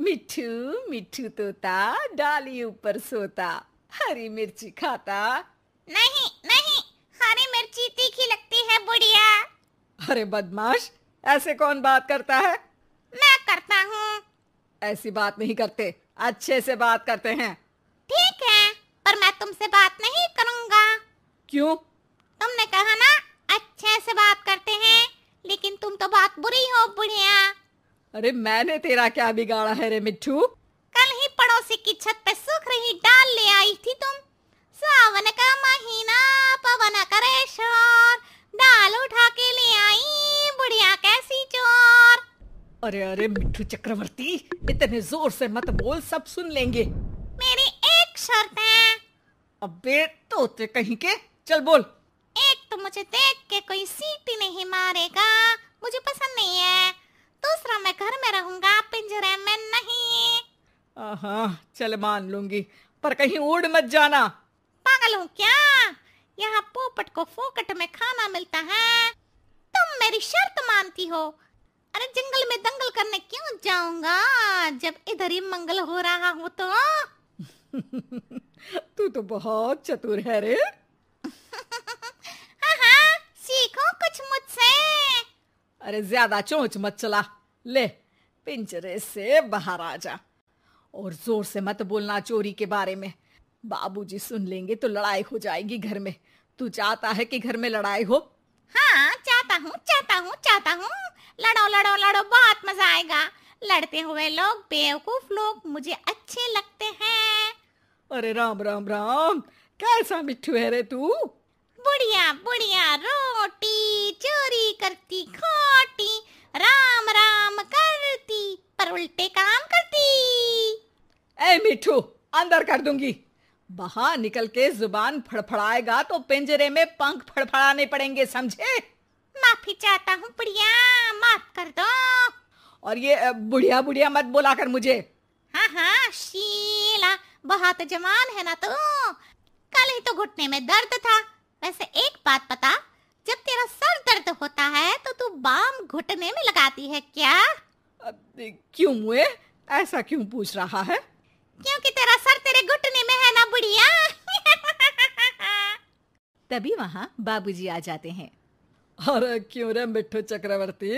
मिठू मिठू तोता डाली ऊपर सोता हरी मिर्ची खाता नहीं नहीं हरी मिर्ची तीखी लगती है बुढ़िया अरे बदमाश ऐसे कौन बात करता है मैं करता हूँ ऐसी बात नहीं करते अच्छे से बात करते हैं ठीक है पर मैं तुमसे बात नहीं करूँगा क्यों तुमने कहा ना अच्छे से बात करते हैं लेकिन तुम तो बहुत बुरी हो बुढ़िया अरे मैंने तेरा क्या बिगाड़ा है रे मिट्टू कल ही पड़ोसी की छत पे सूख रही डाल ले आई थी तुम सावन का महीना पवन करे शोर डाल उठा के ले आई बुढ़िया कैसी चोर अरे अरे मिट्टू चक्रवर्ती इतने जोर से मत बोल सब सुन लेंगे मेरी एक शर्त है अबे तोते कहीं के चल बोल एक तो मुझे देख के कोई सीटी नहीं मारेगा मुझे पसंद नहीं है दूसरा मैं घर में रहूंगा पिंजरे में नहीं चल मान लूंगी पर कहीं उड़ मत जाना पागल हूँ क्या यहाँ पोपट को फोकट में खाना मिलता है तुम मेरी शर्त मानती हो अरे जंगल में दंगल करने क्यों जाऊंगा जब इधर ही मंगल हो रहा हो तो तू तो बहुत चतुर है रे अरे ज्यादा चोंच मत चला ले पिंजरे से बाहर आ जा और जोर से मत बोलना चोरी के बारे में बाबूजी सुन लेंगे तो लड़ाई हो जाएगी घर में तू चाहता है कि घर में लड़ाई हो हाँ चाहता हूँ चाहता हूँ चाहता हूँ लड़ो लड़ो लड़ो बहुत मजा आएगा लड़ते हुए लोग बेवकूफ लोग मुझे अच्छे लगते हैं अरे राम राम राम कैसा मिठू है रे तू बुढ़िया बुढ़िया रोटी चोरी करती खोटी राम राम करती पर उल्टे काम करती ए मिठू अंदर कर दूंगी बाहर निकल के जुबान फड़फड़ाएगा तो पिंजरे में पंख फड़फड़ाने पड़ेंगे समझे माफी चाहता हूँ बुढ़िया माफ कर दो और ये बुढ़िया बुढ़िया मत बोला कर मुझे हाँ हाँ शीला बहुत जवान है ना तू कल ही तो घुटने में दर्द था वैसे एक बात पता जब तेरा सर दर्द होता है तो तू बाम घुटने में लगाती है क्या क्यों मुए ऐसा क्यों पूछ रहा है क्योंकि तेरा सर तेरे घुटने में है ना बुढ़िया तभी वहाँ बाबूजी आ जाते हैं अरे क्यों रे मिठू चक्रवर्ती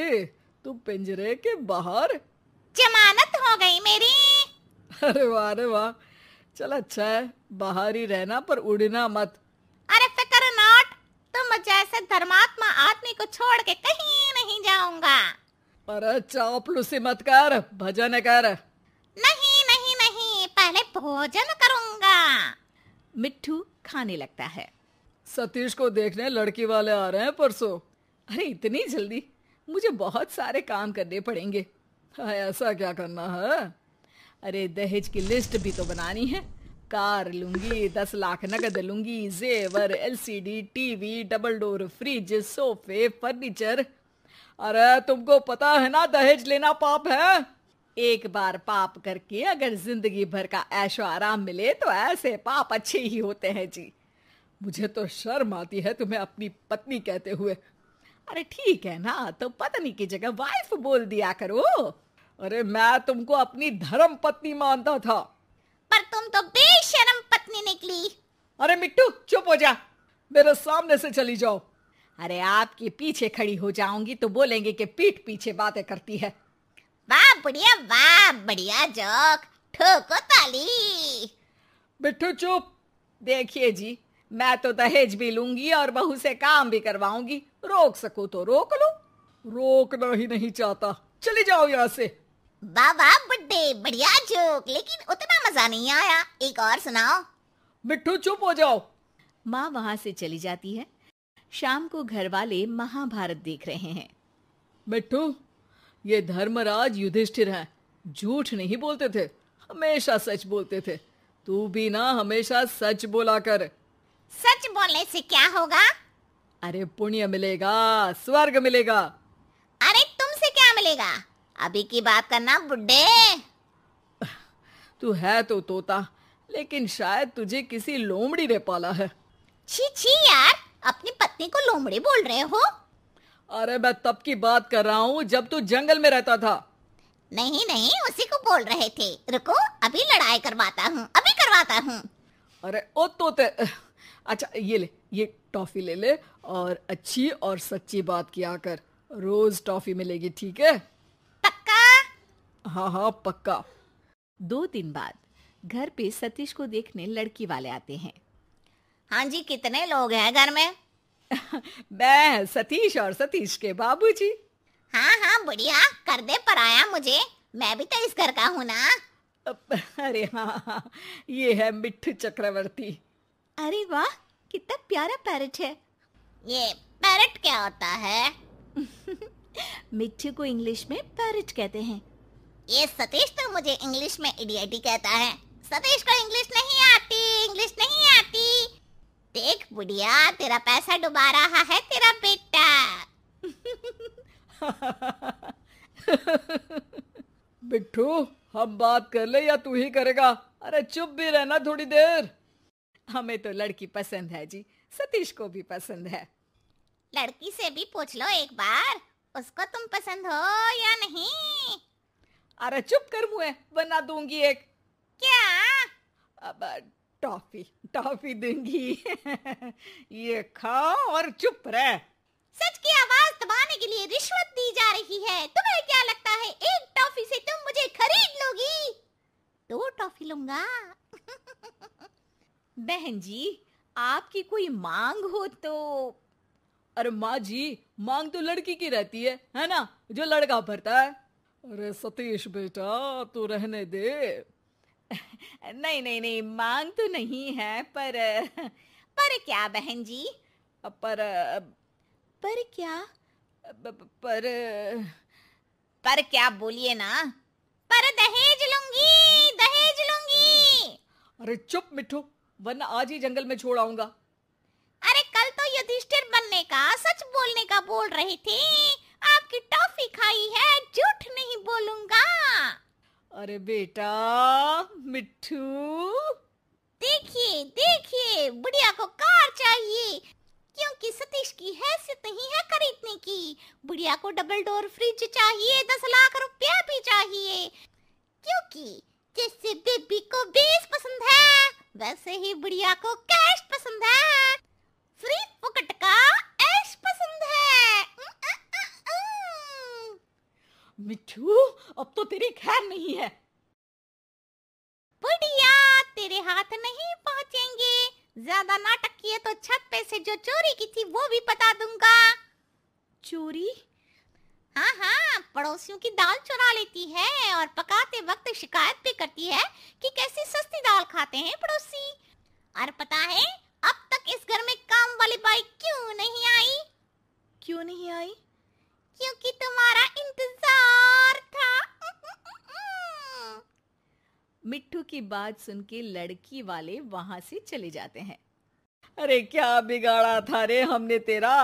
तू पिंजरे के बाहर जमानत हो गई मेरी अरे वाह अरे वाह चल अच्छा है बाहर ही रहना पर उड़ना मत तुम जैसे धर्मात्मा आदमी को छोड़ के कहीं नहीं जाऊंगा पर चौपलूसी मत कर भजन कर नहीं नहीं नहीं पहले भोजन करूंगा मिट्टू खाने लगता है सतीश को देखने लड़की वाले आ रहे हैं परसों अरे इतनी जल्दी मुझे बहुत सारे काम करने पड़ेंगे हाँ, ऐसा क्या करना है अरे दहेज की लिस्ट भी तो बनानी है कार लूंगी दस लाख नकद लूंगी जेवर LCD TV double door fridge सोफे फर्नीचर अरे तुमको पता है ना दहेज लेना पाप है एक बार पाप करके अगर जिंदगी भर का ऐशो आराम मिले तो ऐसे पाप अच्छे ही होते हैं जी मुझे तो शर्म आती है तुम्हें अपनी पत्नी कहते हुए अरे ठीक है ना तो पत्नी की जगह वाइफ बोल दिया करो अरे मैं तुमको अपनी धर्म पत्नी मानता था पर तुम तो बे मिट्टू चुप हो जा मेरे सामने से चली जाओ अरे आपके पीछे खड़ी हो जाऊंगी तो बोलेंगे कि पीठ पीछे बातें करती है वाह बढ़िया वाह बढ़िया जोक ठोको ताली मिट्टू चुप देखिए जी मैं तो दहेज भी लूंगी और बहू से काम भी करवाऊंगी रोक सको तो रोक लो रोकना ही नहीं चाहता चली जाओ यहाँ से वाह वाह बड्डे बढ़िया जोक लेकिन उतना मजा नहीं आया एक और सुनाओ मिट्टू चुप हो जाओ माँ वहां से चली जाती है शाम को घर वाले महाभारत देख रहे हैं मिट्टू ये धर्मराज युधिष्ठिर हैं झूठ नहीं बोलते थे हमेशा सच बोलते थे तू भी ना हमेशा सच बोला कर सच बोलने से क्या होगा अरे पुण्य मिलेगा स्वर्ग मिलेगा अरे तुमसे क्या मिलेगा अभी की बात करना बुड्ढे तू है तो तोता लेकिन शायद तुझे किसी लोमड़ी ने पाला है छी छी यार अपनी पत्नी को लोमड़ी बोल रहे हो अरे मैं तब की बात कर रहा हूँ जब तू जंगल में रहता था नहीं नहीं उसी को बोल रहे थे रुको अभी लड़ाई करवाता हूँ अभी करवाता हूँ अरे ओ तो ते अच्छा ये ले ये टॉफी ले ले और अच्छी और सच्ची बात किया कर रोज टॉफी मिलेगी ठीक है पक्का हाँ हाँ पक्का दो दिन बाद घर पे सतीश को देखने लड़की वाले आते हैं हाँ जी कितने लोग हैं घर में मैं सतीश और सतीश के बाबूजी हाँ हाँ बढ़िया कर दे पराया मुझे मैं भी तो इस घर का हूँ ना अरे हाँ, हाँ ये है मिट्ठू चक्रवर्ती अरे वाह कितना प्यारा पैरट है ये पैरट क्या होता है मिट्ठू को इंग्लिश में पैरट कहते हैं ये सतीश तो मुझे इंग्लिश में इडियट ही कहता है सतीश को इंग्लिश नहीं आती इंग्लिश नहीं आती देख बुढ़िया तेरा पैसा डुबा रहा है तेरा बेटा बिट्ठू हम बात कर ले या तू ही करेगा अरे चुप भी रहना थोड़ी देर हमें तो लड़की पसंद है जी सतीश को भी पसंद है लड़की से भी पूछ लो एक बार उसको तुम पसंद हो या नहीं अरे चुप कर मुए बना दूंगी एक अब टॉफी टॉफी दूंगी ये खाओ और चुप रह सच की आवाज दबाने के लिए रिश्वत दी जा रही है तुम्हें क्या लगता है एक टॉफी से तुम मुझे खरीद लोगी दो टॉफी लूंगा बहन जी आपकी कोई मांग हो तो अरे माँ जी मांग तो लड़की की रहती है है ना जो लड़का भरता है अरे सतीश बेटा तू रहने दे नहीं नहीं नहीं मांग तो नहीं है पर पर क्या बहन जी पर पर क्या पर पर क्या बोलिए ना पर दहेज लूंगी दहेज लूंगी अरे चुप मिठू वरना आज ही जंगल में छोड़ आऊंगा अरे कल तो युधिष्ठिर बनने का सच बोलने का बोल रही थी आपकी टॉफी खाई है झूठ नहीं बोलूंगा अरे बेटा मिठू देखिए देखिए बुढ़िया को कार चाहिए क्योंकि सतीश की हैसियत नहीं है खरीदने की बुढ़िया को डबल डोर फ्रिज चाहिए दस लाख रुपया भी चाहिए क्योंकि जैसे बेबी को बेस पसंद है वैसे ही बुढ़िया को कैश पसंद है फ्रिज पॉकेट का ऐश पसंद है मिठू अब तो तेरी खैर नहीं है बुढ़िया तेरे हाथ नहीं पहुंचेंगे ज्यादा नाटक किए तो छत पे से जो चोरी की थी वो भी बता दूंगा चोरी हाँ हाँ पड़ोसियों की दाल चुरा लेती है और पकाते वक्त शिकायत भी करती है कि कैसी सस्ती दाल खाते हैं पड़ोसी और पता है अब तक इस घर में काम वाली बाई क्यों नहीं आई क्यों नहीं आई क्योंकि तुम्हारा इंतजार था मिट्टू की बात सुन के लड़की वाले वहां से चले जाते हैं अरे क्या बिगाड़ा था रे हमने तेरा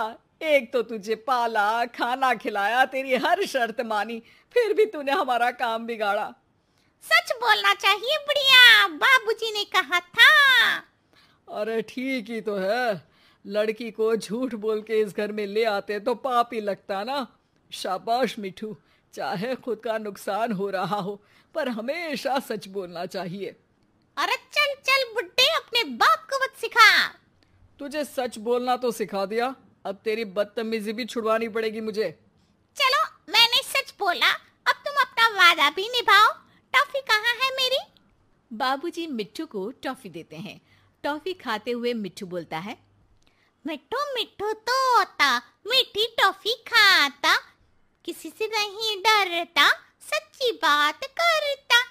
एक तो तुझे पाला खाना खिलाया तेरी हर शर्त मानी फिर भी तूने हमारा काम बिगाड़ा सच बोलना चाहिए बुढ़िया बाबूजी ने कहा था अरे ठीक ही तो है लड़की को झूठ बोल के इस घर में ले आते तो पाप ही लगता ना शाबाश मिठू चाहे खुद का नुकसान हो रहा हो पर हमेशा सच बोलना चाहिए अरे चल चल बुड्ढे अपने बाप को मत सिखा तुझे सच बोलना तो सिखा दिया अब तेरी बदतमीजी भी छुड़वानी पड़ेगी मुझे चलो मैंने सच बोला अब तुम अपना वादा भी निभाओ टॉफी कहाँ है मेरी बाबूजी मिट्टू को टॉफी देते हैं टॉफी खाते हुए मिट्टू बोलता है मिट्टू मिट्टू तो होता मीठी टॉफी खाता किसी से नहीं डरता सच्ची बात करता